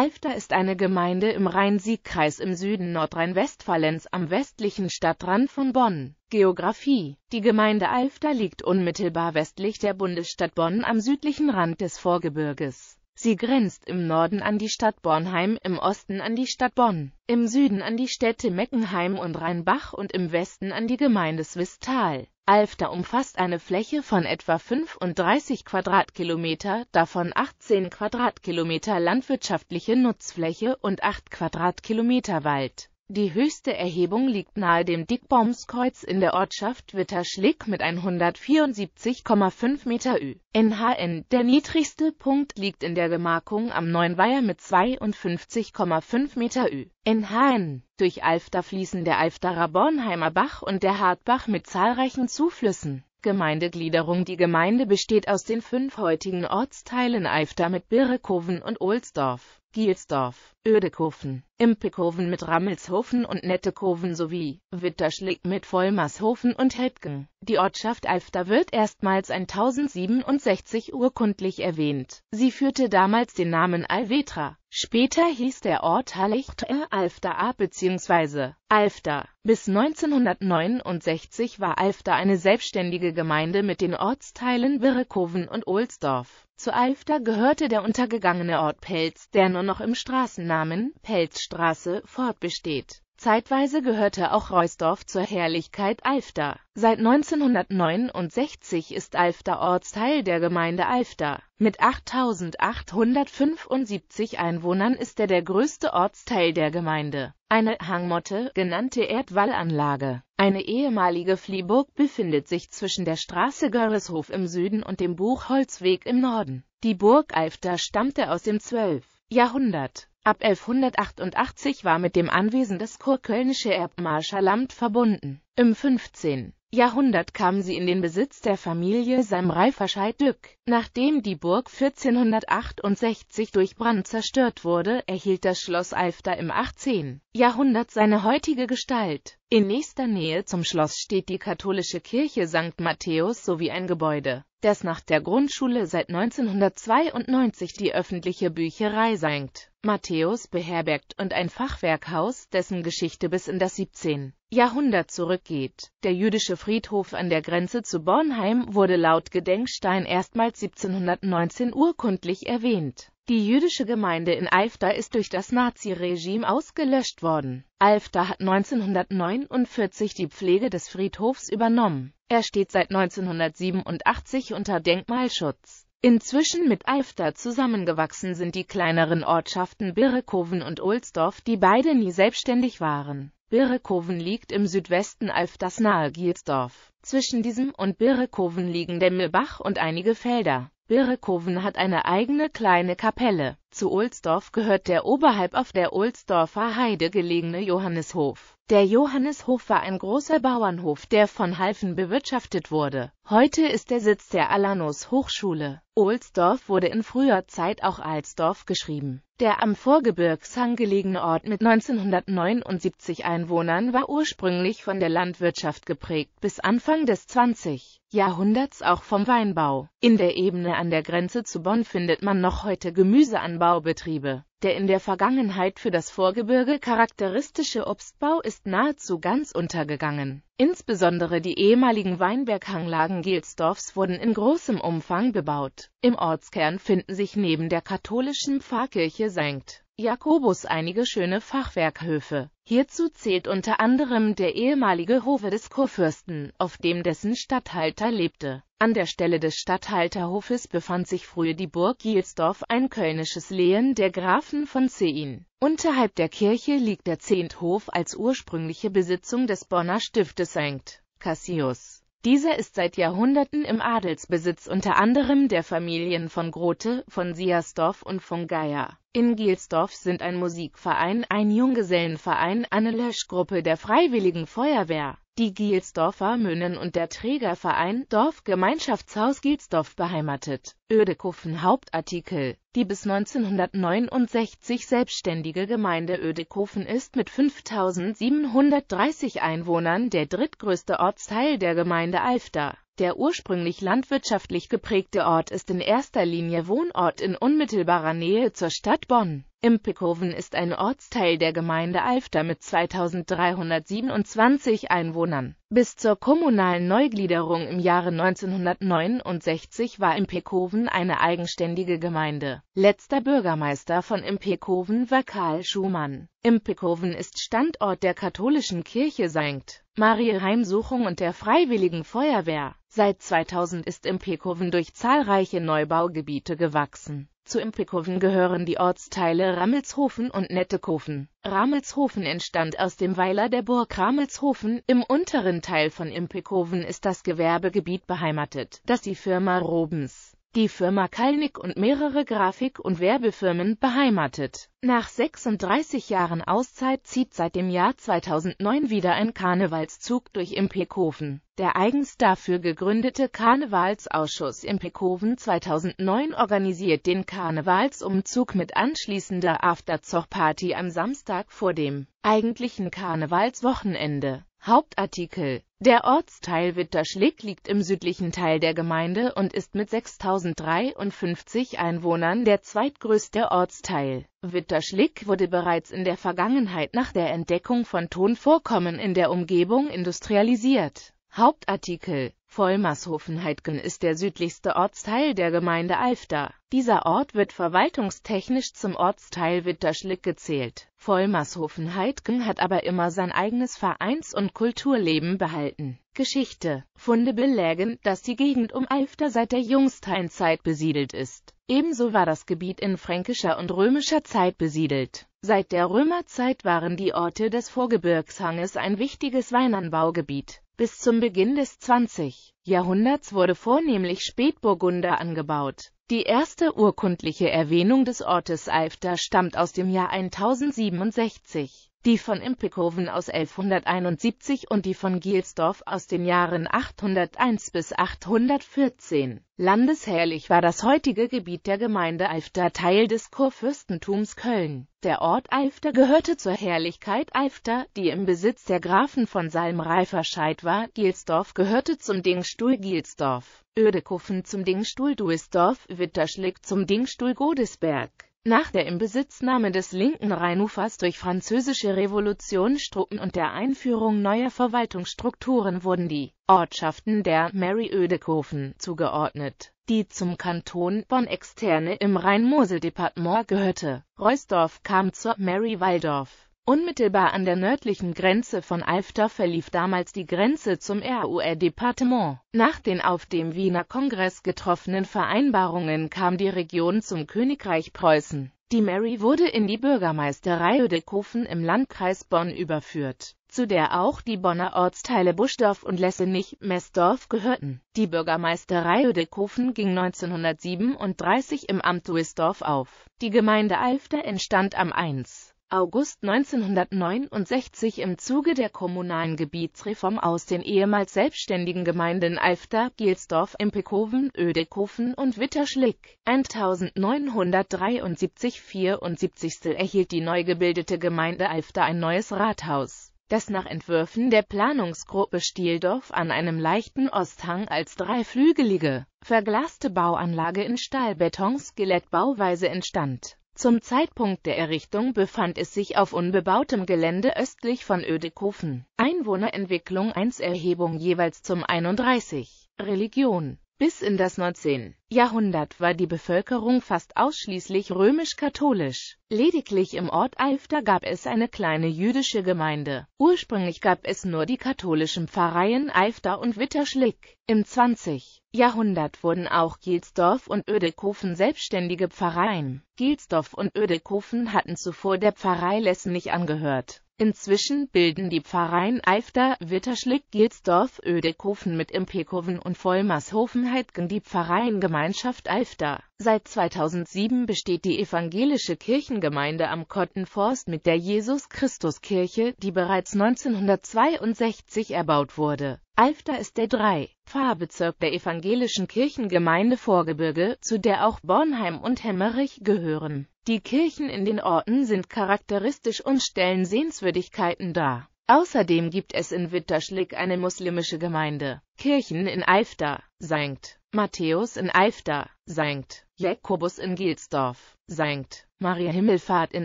Alfter ist eine Gemeinde im Rhein-Sieg-Kreis im Süden Nordrhein-Westfalens am westlichen Stadtrand von Bonn. Geografie Die Gemeinde Alfter liegt unmittelbar westlich der Bundesstadt Bonn am südlichen Rand des Vorgebirges Sie grenzt im Norden an die Stadt Bornheim, im Osten an die Stadt Bonn, im Süden an die Städte Meckenheim und Rheinbach und im Westen an die Gemeinde Swistal. Alfter umfasst eine Fläche von etwa 35 Quadratkilometer, davon 18 Quadratkilometer landwirtschaftliche Nutzfläche und 8 Quadratkilometer Wald. Die höchste Erhebung liegt nahe dem Dickbaumskreuz in der Ortschaft Witterschlick mit 174,5 Meter Ü. NHN. Der niedrigste Punkt liegt in der Gemarkung am Neuenweiher mit 52,5 Meter Ü. NHN. Durch Alfter fließen der Alfterer Bornheimer Bach und der Hartbach mit zahlreichen Zuflüssen. Gemeindegliederung Die Gemeinde besteht aus den fünf heutigen Ortsteilen Alfter mit Birrekoven und Ohlsdorf, Gielsdorf, Ödekofen, Impikoven mit Rammelshofen und Nettekoven sowie Witterschlick mit Vollmershofen und Helpgen. Die Ortschaft Alfter wird erstmals 1067 urkundlich erwähnt. Sie führte damals den Namen Alvetra. Später hieß der Ort Hallichter äh, Alfter A bzw. Alfter. Bis 1969 war Alfter eine selbstständige Gemeinde mit den Ortsteilen Birrekoven und Ohlsdorf. Zu Alfter gehörte der untergegangene Ort Pelz, der nur noch im Straßennamen Pelz steht. Ludwigstraße fortbesteht. Zeitweise gehörte auch Reusdorf zur Herrlichkeit Alfter. Seit 1969 ist Alfter Ortsteil der Gemeinde Alfter. Mit 8.875 Einwohnern ist er der größte Ortsteil der Gemeinde. Eine Hangmotte, genannte Erdwallanlage, eine ehemalige Fliehburg befindet sich zwischen der Straße Görreshof im Süden und dem Buchholzweg im Norden. Die Burg Alfter stammte aus dem 12. Jahrhundert. Ab 1188 war mit dem Anwesen das kurkölnische Erbmarschallamt verbunden. Im 15. Jahrhundert kam sie in den Besitz der Familie Samreiferscheidt-Dück. Nachdem die Burg 1468 durch Brand zerstört wurde, erhielt das Schloss Alfter im 18. Jahrhundert seine heutige Gestalt. In nächster Nähe zum Schloss steht die katholische Kirche St. Matthäus sowie ein Gebäude, das nach der Grundschule seit 1992 die öffentliche Bücherei senkt. Matthäus beherbergt und ein Fachwerkhaus, dessen Geschichte bis in das 17. Jahrhundert zurückgeht. Der jüdische Friedhof an der Grenze zu Bornheim wurde laut Gedenkstein erstmals 1719 urkundlich erwähnt. Die jüdische Gemeinde in Alfter ist durch das Naziregime ausgelöscht worden. Alfter hat 1949 die Pflege des Friedhofs übernommen. Er steht seit 1987 unter Denkmalschutz. Inzwischen mit Alfter zusammengewachsen sind die kleineren Ortschaften Birrekoven und Ohlsdorf, die beide nie selbstständig waren. Birrekoven liegt im Südwesten Alfters nahe Gielsdorf. Zwischen diesem und Birrekoven liegen der Mühlbach und einige Felder. Birrekoven hat eine eigene kleine Kapelle. Zu Ohlsdorf gehört der oberhalb auf der Ohlsdorfer Heide gelegene Johannishof. Der Johanneshof war ein großer Bauernhof, der von Halfen bewirtschaftet wurde. Heute ist der Sitz der Alanus Hochschule. Ohlsdorf wurde in früher Zeit auch Alsdorf geschrieben. Der am Vorgebirgshang gelegene Ort mit 1979 Einwohnern war ursprünglich von der Landwirtschaft geprägt, bis Anfang des 20. Jahrhunderts auch vom Weinbau. In der Ebene an der Grenze zu Bonn findet man noch heute Gemüseanbaubetriebe. Der in der Vergangenheit für das Vorgebirge charakteristische Obstbau ist nahezu ganz untergegangen. Insbesondere die ehemaligen Weinberghanglagen Gelsdorfs wurden in großem Umfang bebaut. Im Ortskern finden sich neben der katholischen Pfarrkirche St Jakobus einige schöne Fachwerkhöfe. Hierzu zählt unter anderem der ehemalige Hofe des Kurfürsten, auf dem dessen Statthalter lebte. An der Stelle des Statthalterhofes befand sich früher die Burg Gielsdorf, ein kölnisches Lehen der Grafen von Zein. Unterhalb der Kirche liegt der Zehnthof als ursprüngliche Besitzung des Bonner Stiftes St. Cassius. Dieser ist seit Jahrhunderten im Adelsbesitz unter anderem der Familien von Grote, von Siersdorf und von Geier. In Gielsdorf sind ein Musikverein, ein Junggesellenverein, eine Löschgruppe der Freiwilligen Feuerwehr die Gielsdorfer Möhnen und der Trägerverein Dorfgemeinschaftshaus Gielsdorf beheimatet. Ödekofen Hauptartikel Die bis 1969 selbstständige Gemeinde Ödekofen ist mit 5730 Einwohnern der drittgrößte Ortsteil der Gemeinde Alfter. Der ursprünglich landwirtschaftlich geprägte Ort ist in erster Linie Wohnort in unmittelbarer Nähe zur Stadt Bonn. Impelkoven ist ein Ortsteil der Gemeinde Alfter mit 2327 Einwohnern. Bis zur kommunalen Neugliederung im Jahre 1969 war Impelkoven eine eigenständige Gemeinde. Letzter Bürgermeister von Impelkoven war Karl Schumann. Impelkoven ist Standort der katholischen Kirche St. Marie Heimsuchung und der Freiwilligen Feuerwehr. Seit 2000 ist Impelkoven durch zahlreiche Neubaugebiete gewachsen zu Impikoven gehören die Ortsteile Rammelshofen und Nettekofen. Rammelshofen entstand aus dem Weiler der Burg Rammelshofen. Im unteren Teil von Impikoven ist das Gewerbegebiet beheimatet, das die Firma Robens die Firma Kalnick und mehrere Grafik- und Werbefirmen beheimatet. Nach 36 Jahren Auszeit zieht seit dem Jahr 2009 wieder ein Karnevalszug durch Impekofen. Der eigens dafür gegründete Karnevalsausschuss Impekofen 2009 organisiert den Karnevalsumzug mit anschließender Afterzoch-Party am Samstag vor dem eigentlichen Karnevalswochenende. Hauptartikel der Ortsteil Witterschlick liegt im südlichen Teil der Gemeinde und ist mit 6.053 Einwohnern der zweitgrößte Ortsteil. Witterschlick wurde bereits in der Vergangenheit nach der Entdeckung von Tonvorkommen in der Umgebung industrialisiert. Hauptartikel Vollmershofenheidgen ist der südlichste Ortsteil der Gemeinde Alfter. Dieser Ort wird verwaltungstechnisch zum Ortsteil Witterschlick gezählt. Vollmershofenheidgen hat aber immer sein eigenes Vereins- und Kulturleben behalten. Geschichte Funde belägen, dass die Gegend um Alfter seit der Jungsteinzeit besiedelt ist. Ebenso war das Gebiet in fränkischer und römischer Zeit besiedelt. Seit der Römerzeit waren die Orte des Vorgebirgshanges ein wichtiges Weinanbaugebiet. Bis zum Beginn des 20. Jahrhunderts wurde vornehmlich Spätburgunder angebaut. Die erste urkundliche Erwähnung des Ortes Alfter stammt aus dem Jahr 1067 die von Impikoven aus 1171 und die von Gielsdorf aus den Jahren 801 bis 814. Landesherrlich war das heutige Gebiet der Gemeinde Alfter Teil des Kurfürstentums Köln. Der Ort Alfter gehörte zur Herrlichkeit Alfter, die im Besitz der Grafen von Salm-Reiferscheid war. Gielsdorf gehörte zum Dingstuhl Gielsdorf, Ödekuffen zum Dingstuhl Duisdorf, Witterschlick zum Dingstuhl Godesberg. Nach der Inbesitznahme des linken Rheinufers durch französische Revolutionstruppen und der Einführung neuer Verwaltungsstrukturen wurden die Ortschaften der mary Maryödekofen zugeordnet, die zum Kanton Bonn externe im Rhein-Mosel-Departement gehörte. Reusdorf kam zur Mary Walldorf Unmittelbar an der nördlichen Grenze von Alfter verlief damals die Grenze zum RUR-Departement. Nach den auf dem Wiener Kongress getroffenen Vereinbarungen kam die Region zum Königreich Preußen. Die Mary wurde in die Bürgermeisterei Oedekofen im Landkreis Bonn überführt, zu der auch die Bonner Ortsteile Buschdorf und Lessenich-Messdorf gehörten. Die Bürgermeisterei Oedekofen ging 1937 im Amt Duisdorf auf. Die Gemeinde Alfter entstand am 1. August 1969 im Zuge der kommunalen Gebietsreform aus den ehemals selbstständigen Gemeinden Alfter, Gielsdorf, Impekoven, Ödekofen und Witterschlick. 1973-74 erhielt die neu gebildete Gemeinde Alfter ein neues Rathaus das nach Entwürfen der Planungsgruppe Stieldorf an einem leichten Osthang als dreiflügelige, verglaste Bauanlage in Stahlbetonskelettbauweise entstand zum Zeitpunkt der Errichtung befand es sich auf unbebautem Gelände östlich von Ödekofen. Einwohnerentwicklung 1 Erhebung jeweils zum 31. Religion bis in das 19. Jahrhundert war die Bevölkerung fast ausschließlich römisch-katholisch. Lediglich im Ort Alfter gab es eine kleine jüdische Gemeinde. Ursprünglich gab es nur die katholischen Pfarreien Alfter und Witterschlick. Im 20. Jahrhundert wurden auch Gielsdorf und Ödekofen selbstständige Pfarreien. Gielsdorf und Ödekofen hatten zuvor der Pfarrei Lessen nicht angehört. Inzwischen bilden die Pfarreien Eifter, Witterschlick, Gilsdorf, Ödekofen mit Impekoven und Volmershofen-Heidgen die Pfarreiengemeinschaft Eifter Seit 2007 besteht die evangelische Kirchengemeinde am Kottenforst mit der Jesus-Christus-Kirche, die bereits 1962 erbaut wurde. Alfter ist der 3. Pfarrbezirk der evangelischen Kirchengemeinde Vorgebirge, zu der auch Bornheim und Hemmerich gehören. Die Kirchen in den Orten sind charakteristisch und stellen Sehenswürdigkeiten dar. Außerdem gibt es in Witterschlick eine muslimische Gemeinde. Kirchen in Alfter, St. Matthäus in Eifter, St. Jakobus in Gielsdorf, St. Maria Himmelfahrt in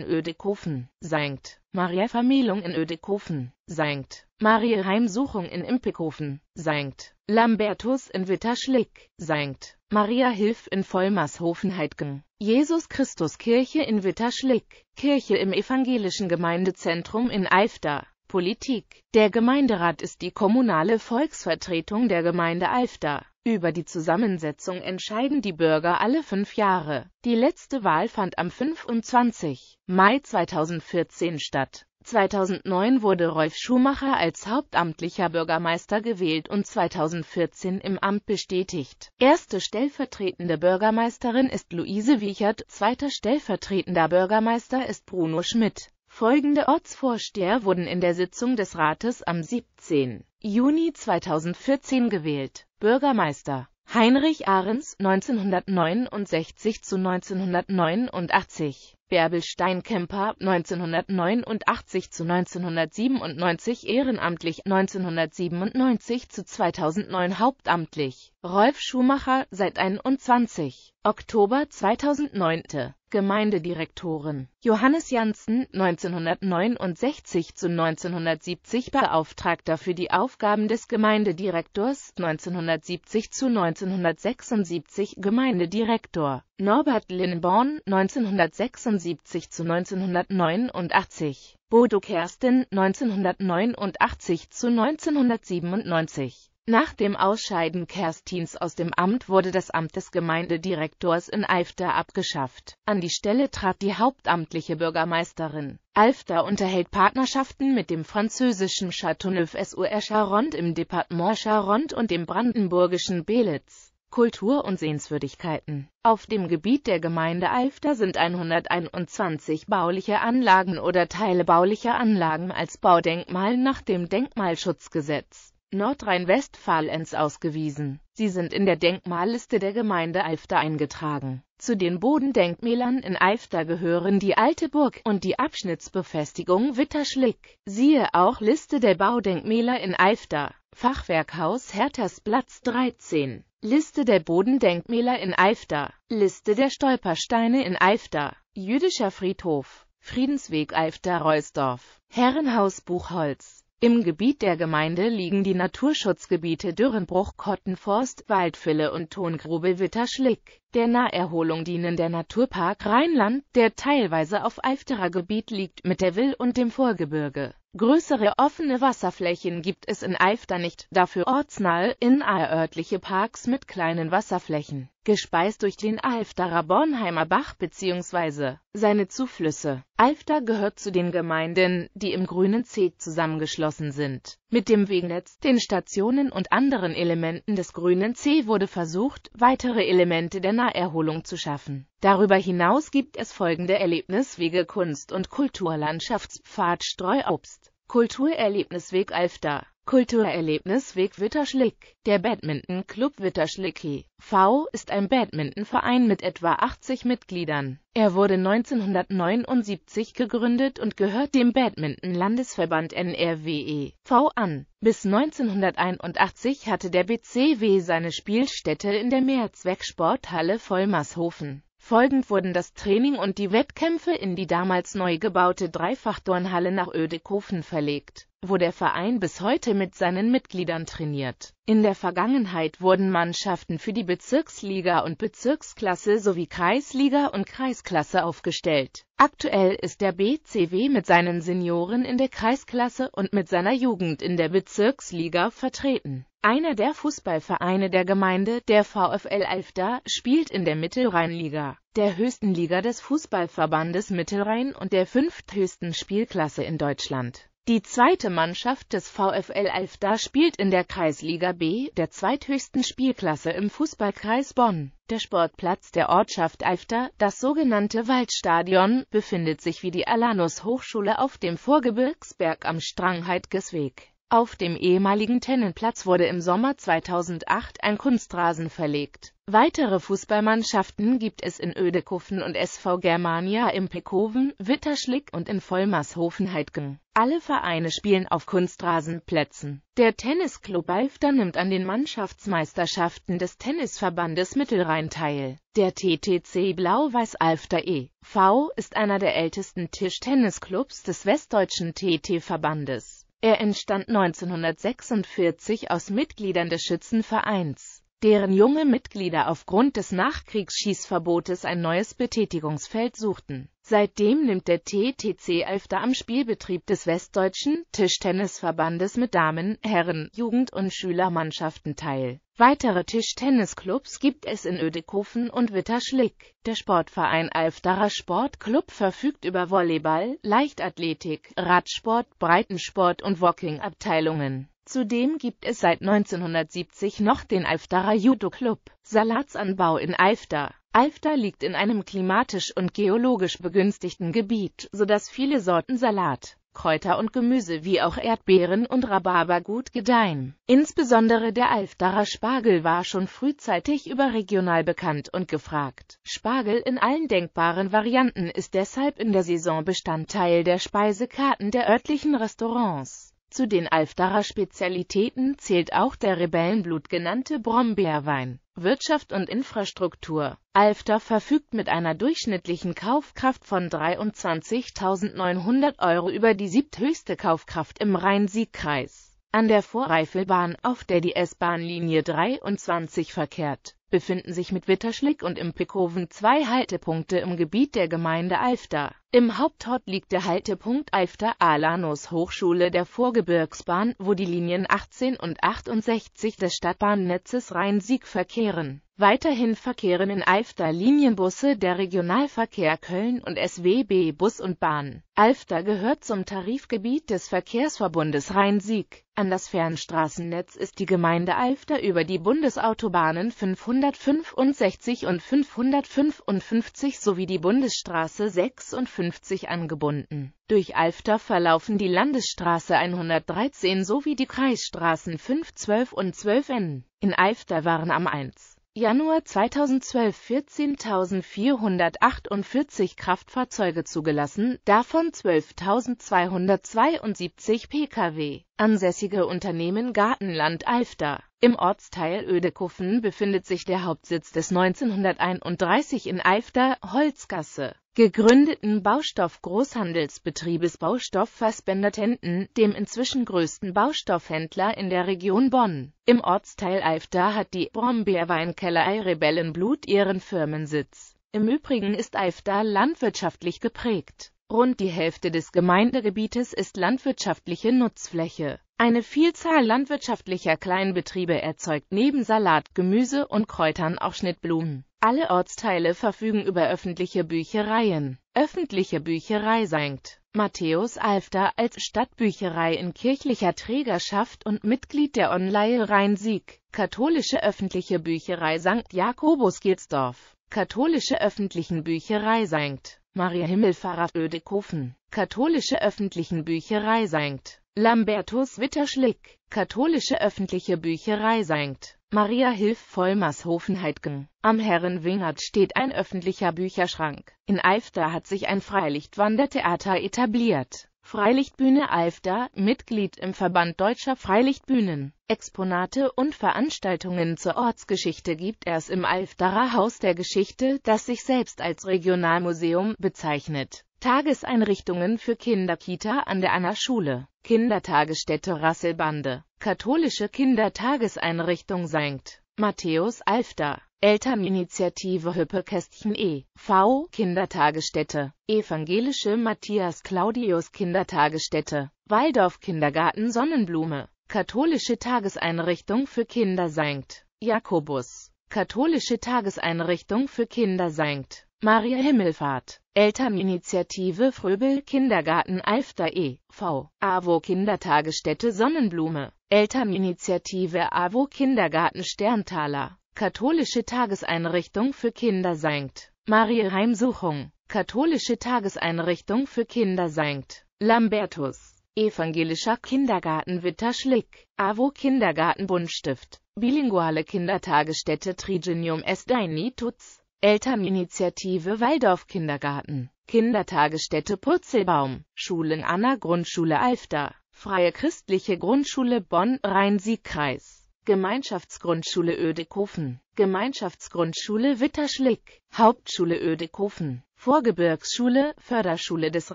Ödekofen, St. Maria Vermählung in Ödekofen, St. Maria Heimsuchung in Impekofen, St. Lambertus in Witterschlick, St. Maria Hilf in Vollmershofen-Heidgen, Jesus Christus Kirche in Witterschlick, Kirche im Evangelischen Gemeindezentrum in Eifter, Politik. Der Gemeinderat ist die kommunale Volksvertretung der Gemeinde Alfter. Über die Zusammensetzung entscheiden die Bürger alle fünf Jahre. Die letzte Wahl fand am 25. Mai 2014 statt. 2009 wurde Rolf Schumacher als hauptamtlicher Bürgermeister gewählt und 2014 im Amt bestätigt. Erste stellvertretende Bürgermeisterin ist Luise Wiechert, zweiter stellvertretender Bürgermeister ist Bruno Schmidt. Folgende Ortsvorsteher wurden in der Sitzung des Rates am 17. Juni 2014 gewählt. Bürgermeister Heinrich Ahrens 1969 zu 1989 Bärbel Steinkemper 1989 zu 1997 ehrenamtlich 1997 zu 2009 hauptamtlich Rolf Schumacher seit 21 Oktober 2009 Gemeindedirektorin Johannes Janssen 1969 zu 1970 Beauftragter für die Aufgaben des Gemeindedirektors 1970 zu 1976 Gemeindedirektor Norbert Linneborn 1976 zu 1989, Bodo Kerstin 1989 zu 1997. Nach dem Ausscheiden Kerstins aus dem Amt wurde das Amt des Gemeindedirektors in Alfter abgeschafft. An die Stelle trat die hauptamtliche Bürgermeisterin. Alfter unterhält Partnerschaften mit dem französischen chateauneuf sur charente im Departement Charente und dem brandenburgischen Belitz. Kultur und Sehenswürdigkeiten. Auf dem Gebiet der Gemeinde Alfter sind 121 bauliche Anlagen oder Teile baulicher Anlagen als Baudenkmal nach dem Denkmalschutzgesetz Nordrhein-Westfalens ausgewiesen. Sie sind in der Denkmalliste der Gemeinde Alfter eingetragen. Zu den Bodendenkmälern in Alfter gehören die Alte Burg und die Abschnittsbefestigung Witterschlick. Siehe auch Liste der Baudenkmäler in Alfter. Fachwerkhaus Hertersplatz 13. Liste der Bodendenkmäler in Eifter. Liste der Stolpersteine in Eifter. Jüdischer Friedhof. Friedensweg eifter reusdorf Herrenhaus Buchholz. Im Gebiet der Gemeinde liegen die Naturschutzgebiete Dürrenbruch, Kottenforst, Waldfille und Tongrube Witterschlick. Der Naherholung dienen der Naturpark Rheinland, der teilweise auf Eifterer Gebiet liegt, mit der Will und dem Vorgebirge. Größere offene Wasserflächen gibt es in Eifter nicht, dafür ortsnahe, innahe örtliche Parks mit kleinen Wasserflächen, gespeist durch den Eifterer Bornheimer Bach bzw. Seine Zuflüsse. Alfter gehört zu den Gemeinden, die im grünen C zusammengeschlossen sind. Mit dem Wegnetz, den Stationen und anderen Elementen des grünen C wurde versucht, weitere Elemente der Naherholung zu schaffen. Darüber hinaus gibt es folgende Erlebniswege Kunst- und Kulturlandschaftspfad Streuobst, Kulturerlebnisweg Alfter. Kulturerlebnisweg Witterschlick Der Badminton Club Witterschlicki v. ist ein Badmintonverein mit etwa 80 Mitgliedern. Er wurde 1979 gegründet und gehört dem Badminton-Landesverband NRWE v. an. Bis 1981 hatte der BCW seine Spielstätte in der Mehrzwecksporthalle sporthalle Folgend wurden das Training und die Wettkämpfe in die damals neu gebaute Dreifachturnhalle nach Ödekofen verlegt, wo der Verein bis heute mit seinen Mitgliedern trainiert. In der Vergangenheit wurden Mannschaften für die Bezirksliga und Bezirksklasse sowie Kreisliga und Kreisklasse aufgestellt. Aktuell ist der BCW mit seinen Senioren in der Kreisklasse und mit seiner Jugend in der Bezirksliga vertreten. Einer der Fußballvereine der Gemeinde, der VfL Alfter, spielt in der Mittelrheinliga, der höchsten Liga des Fußballverbandes Mittelrhein und der fünfthöchsten Spielklasse in Deutschland. Die zweite Mannschaft des VfL Alfter spielt in der Kreisliga B, der zweithöchsten Spielklasse im Fußballkreis Bonn. Der Sportplatz der Ortschaft Alfter, das sogenannte Waldstadion, befindet sich wie die Alanus Hochschule auf dem Vorgebirgsberg am Strangheitgesweg. Auf dem ehemaligen Tennenplatz wurde im Sommer 2008 ein Kunstrasen verlegt. Weitere Fußballmannschaften gibt es in Oedekofen und SV Germania im Impekoven, Witterschlick und in Vollmershofen-Heidgen. Alle Vereine spielen auf Kunstrasenplätzen. Der Tennisclub Alfter nimmt an den Mannschaftsmeisterschaften des Tennisverbandes Mittelrhein teil. Der TTC Blau-Weiß Alfter e.V. ist einer der ältesten Tischtennisclubs des westdeutschen TT-Verbandes. Er entstand 1946 aus Mitgliedern des Schützenvereins deren junge Mitglieder aufgrund des Nachkriegsschießverbotes ein neues Betätigungsfeld suchten. Seitdem nimmt der TTC Elfter am Spielbetrieb des Westdeutschen Tischtennisverbandes mit Damen, Herren, Jugend- und Schülermannschaften teil. Weitere Tischtennisclubs gibt es in Ödekofen und Witterschlick. Der Sportverein Alftarer Sportclub verfügt über Volleyball, Leichtathletik, Radsport, Breitensport und Walking-Abteilungen. Zudem gibt es seit 1970 noch den Alfterer Judo-Club. Salatsanbau in Alfter Alfter liegt in einem klimatisch und geologisch begünstigten Gebiet, sodass viele Sorten Salat, Kräuter und Gemüse wie auch Erdbeeren und Rhabarber gut gedeihen. Insbesondere der Alfterer Spargel war schon frühzeitig überregional bekannt und gefragt. Spargel in allen denkbaren Varianten ist deshalb in der Saison Bestandteil der Speisekarten der örtlichen Restaurants. Zu den Alfterer Spezialitäten zählt auch der Rebellenblut genannte Brombeerwein. Wirtschaft und Infrastruktur Alfter verfügt mit einer durchschnittlichen Kaufkraft von 23.900 Euro über die siebthöchste Kaufkraft im Rhein-Sieg-Kreis. An der Vorreifelbahn, auf der die S-Bahn-Linie 23 verkehrt, befinden sich mit Witterschlick und Impikoven zwei Haltepunkte im Gebiet der Gemeinde Alfter. Im Hauptort liegt der Haltepunkt Eifter Alanus Hochschule der Vorgebirgsbahn, wo die Linien 18 und 68 des Stadtbahnnetzes Rhein-Sieg verkehren. Weiterhin verkehren in Alfter Linienbusse der Regionalverkehr Köln und SWB Bus und Bahn. Alfter gehört zum Tarifgebiet des Verkehrsverbundes Rhein-Sieg. An das Fernstraßennetz ist die Gemeinde Alfter über die Bundesautobahnen 565 und 555 sowie die Bundesstraße 56 53 angebunden. Durch Alfter verlaufen die Landesstraße 113 sowie die Kreisstraßen 5, 12 und 12N. In Alfter waren am 1. Januar 2012 14.448 Kraftfahrzeuge zugelassen, davon 12.272 Pkw. Ansässige Unternehmen Gartenland Alfter. Im Ortsteil Ödekuffen befindet sich der Hauptsitz des 1931 in Alfter, Holzgasse gegründeten Baustoff-Großhandelsbetriebes Baustoff Fassbender Tenten, dem inzwischen größten Baustoffhändler in der Region Bonn. Im Ortsteil Eifter hat die Brombeerweinkellerei Rebellenblut ihren Firmensitz. Im Übrigen ist Eifter landwirtschaftlich geprägt. Rund die Hälfte des Gemeindegebietes ist landwirtschaftliche Nutzfläche. Eine Vielzahl landwirtschaftlicher Kleinbetriebe erzeugt neben Salat, Gemüse und Kräutern auch Schnittblumen. Alle Ortsteile verfügen über öffentliche Büchereien. Öffentliche Bücherei St. Matthäus Alfter als Stadtbücherei in kirchlicher Trägerschaft und Mitglied der Online Rhein-Sieg. Katholische öffentliche Bücherei St. Jakobus Gilsdorf. Katholische öffentlichen Bücherei St. Maria Himmelfahrer Ödekofen. Katholische öffentlichen Bücherei St. Lambertus Witterschlick, Katholische öffentliche Bücherei Sankt Maria Hilf vollmershofen Am Herren Herrenwingert steht ein öffentlicher Bücherschrank. In Eifter hat sich ein Freilichtwandertheater etabliert. Freilichtbühne Alfter, Mitglied im Verband Deutscher Freilichtbühnen. Exponate und Veranstaltungen zur Ortsgeschichte gibt es im Alfterer Haus der Geschichte, das sich selbst als Regionalmuseum bezeichnet. Tageseinrichtungen für Kinderkita an der Anna-Schule, Kindertagesstätte Rasselbande, katholische Kindertageseinrichtung St. Matthäus Alfter, Elterninitiative Hüppekästchen e. V. Kindertagesstätte, Evangelische Matthias Claudius Kindertagesstätte, Waldorf Kindergarten Sonnenblume, Katholische Tageseinrichtung für Kinder St. Jakobus, Katholische Tageseinrichtung für Kinder St. Maria Himmelfahrt, Elterninitiative Fröbel Kindergarten Alfter e.V., AWO Kindertagesstätte Sonnenblume, Elterninitiative AWO Kindergarten Sterntaler, Katholische Tageseinrichtung für Kinder Sankt. Marie Heimsuchung, Katholische Tageseinrichtung für Kinder Sankt. Lambertus, Evangelischer Kindergarten Witterschlick, AWO Kindergarten Buntstift, Bilinguale Kindertagesstätte Trigenium Estainituz, Elterninitiative Waldorf Kindergarten, Kindertagesstätte Purzelbaum, Schulen Anna Grundschule Alfter, Freie Christliche Grundschule Bonn, Rhein-Sieg-Kreis, Gemeinschaftsgrundschule Ödekofen, Gemeinschaftsgrundschule Witterschlick, Hauptschule Ödekofen, Vorgebirgsschule, Förderschule des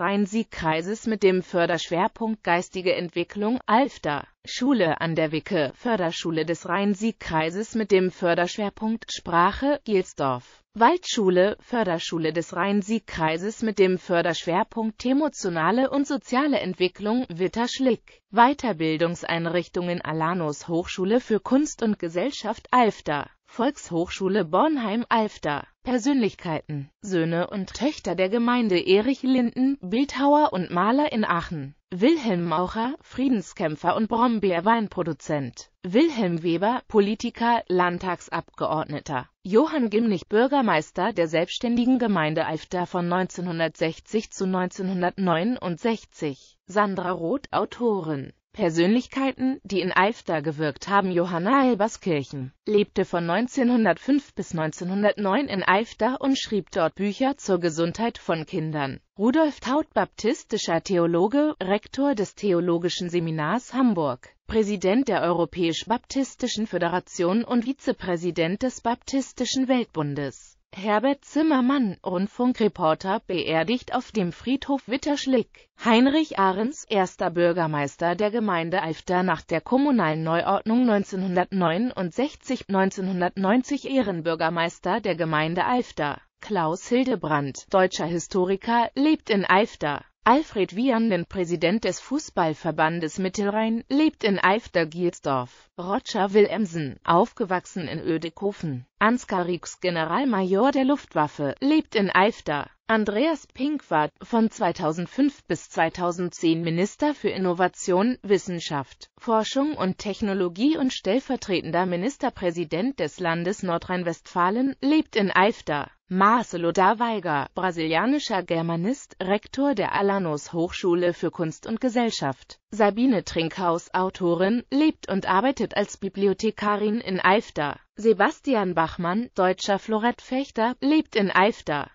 Rhein-Sieg-Kreises mit dem Förderschwerpunkt Geistige Entwicklung Alfter, Schule an der Wicke, Förderschule des Rhein-Sieg-Kreises mit dem Förderschwerpunkt Sprache Gielsdorf. Waldschule, Förderschule des Rhein-Sieg-Kreises mit dem Förderschwerpunkt Emotionale und soziale Entwicklung Witter-Schlick, Weiterbildungseinrichtungen Alanos Hochschule für Kunst und Gesellschaft Alfter Volkshochschule Bornheim-Alfter. Persönlichkeiten, Söhne und Töchter der Gemeinde Erich Linden, Bildhauer und Maler in Aachen. Wilhelm Maucher, Friedenskämpfer und Brombeer-Weinproduzent. Wilhelm Weber, Politiker, Landtagsabgeordneter. Johann Gimlich, Bürgermeister der selbstständigen Gemeinde Alfter von 1960 zu 1969. Sandra Roth, Autorin. Persönlichkeiten, die in Alfter gewirkt haben Johanna Elberskirchen, lebte von 1905 bis 1909 in Alfter und schrieb dort Bücher zur Gesundheit von Kindern. Rudolf Taut, baptistischer Theologe, Rektor des Theologischen Seminars Hamburg, Präsident der Europäisch-Baptistischen Föderation und Vizepräsident des Baptistischen Weltbundes. Herbert Zimmermann, Rundfunkreporter, beerdigt auf dem Friedhof Witterschlick. Heinrich Ahrens, erster Bürgermeister der Gemeinde Alfter nach der kommunalen Neuordnung 1969, 1990 Ehrenbürgermeister der Gemeinde Alfter. Klaus Hildebrandt, deutscher Historiker, lebt in Alfter. Alfred Wianden, Präsident des Fußballverbandes Mittelrhein, lebt in Eifter-Gielsdorf. Roger Wilhelmsen, aufgewachsen in Ödekofen. Ansgar Riegs, Generalmajor der Luftwaffe, lebt in Eifter. Andreas Pinkwart, von 2005 bis 2010 Minister für Innovation, Wissenschaft, Forschung und Technologie und stellvertretender Ministerpräsident des Landes Nordrhein-Westfalen, lebt in Eifter. Marcelo da Veiga, brasilianischer Germanist, Rektor der Alanos Hochschule für Kunst und Gesellschaft. Sabine Trinkhaus, Autorin, lebt und arbeitet als Bibliothekarin in Eifda. Sebastian Bachmann, deutscher Florettfechter, lebt in Eifda.